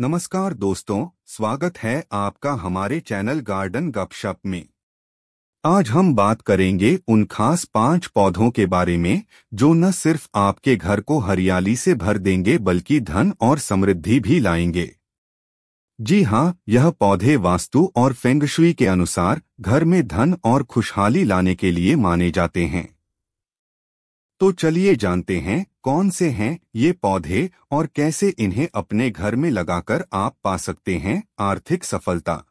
नमस्कार दोस्तों स्वागत है आपका हमारे चैनल गार्डन गपशप में आज हम बात करेंगे उन खास पांच पौधों के बारे में जो न सिर्फ आपके घर को हरियाली से भर देंगे बल्कि धन और समृद्धि भी लाएंगे जी हाँ यह पौधे वास्तु और फेंगशुई के अनुसार घर में धन और खुशहाली लाने के लिए माने जाते हैं तो चलिए जानते हैं कौन से हैं ये पौधे और कैसे इन्हें अपने घर में लगाकर आप पा सकते हैं आर्थिक सफलता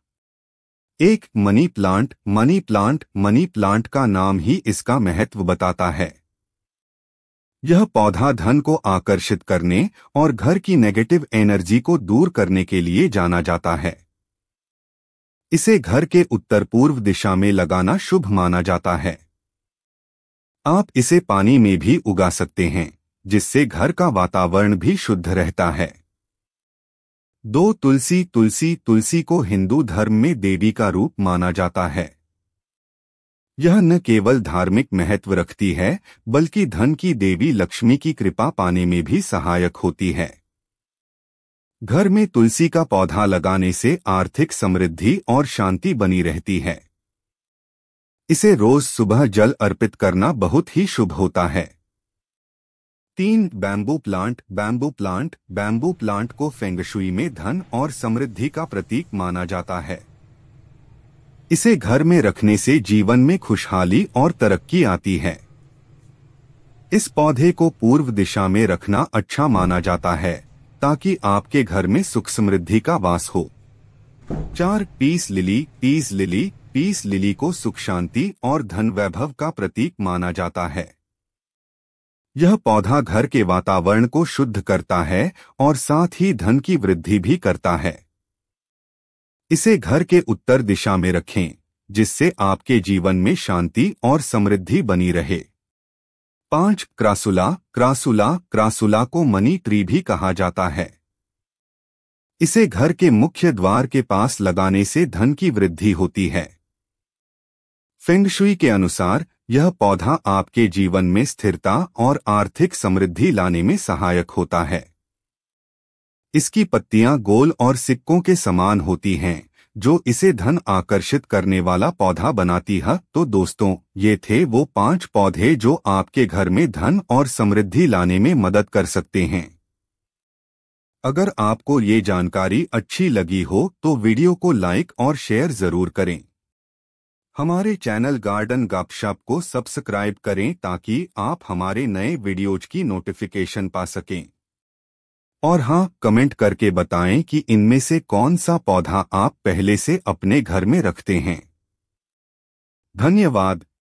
एक money plant money plant money plant का नाम ही इसका महत्व बताता है यह पौधा धन को आकर्षित करने और घर की नेगेटिव एनर्जी को दूर करने के लिए जाना जाता है इसे घर के उत्तर पूर्व दिशा में लगाना शुभ माना जाता है आप इसे पानी में भी उगा सकते हैं जिससे घर का वातावरण भी शुद्ध रहता है दो तुलसी तुलसी तुलसी को हिंदू धर्म में देवी का रूप माना जाता है यह न केवल धार्मिक महत्व रखती है बल्कि धन की देवी लक्ष्मी की कृपा पाने में भी सहायक होती है घर में तुलसी का पौधा लगाने से आर्थिक समृद्धि और शांति बनी रहती है इसे रोज सुबह जल अर्पित करना बहुत ही शुभ होता है तीन bamboo plant bamboo plant bamboo plant को फेंगशुई में धन और समृद्धि का प्रतीक माना जाता है इसे घर में रखने से जीवन में खुशहाली और तरक्की आती है इस पौधे को पूर्व दिशा में रखना अच्छा माना जाता है ताकि आपके घर में सुख समृद्धि का वास हो चार peace lily peace lily peace lily को सुख शांति और धन वैभव का प्रतीक माना जाता है यह पौधा घर के वातावरण को शुद्ध करता है और साथ ही धन की वृद्धि भी करता है इसे घर के उत्तर दिशा में रखें जिससे आपके जीवन में शांति और समृद्धि बनी रहे पांच क्रासुला क्रासुला क्रासुला को मनी ट्री भी कहा जाता है इसे घर के मुख्य द्वार के पास लगाने से धन की वृद्धि होती है फेंगशुई के अनुसार यह पौधा आपके जीवन में स्थिरता और आर्थिक समृद्धि लाने में सहायक होता है इसकी पत्तियां गोल और सिक्कों के समान होती हैं जो इसे धन आकर्षित करने वाला पौधा बनाती है तो दोस्तों ये थे वो पांच पौधे जो आपके घर में धन और समृद्धि लाने में मदद कर सकते हैं अगर आपको ये जानकारी अच्छी लगी हो तो वीडियो को लाइक और शेयर जरूर करें हमारे चैनल गार्डन गपशप को सब्सक्राइब करें ताकि आप हमारे नए वीडियोज की नोटिफिकेशन पा सकें और हाँ कमेंट करके बताएं कि इनमें से कौन सा पौधा आप पहले से अपने घर में रखते हैं धन्यवाद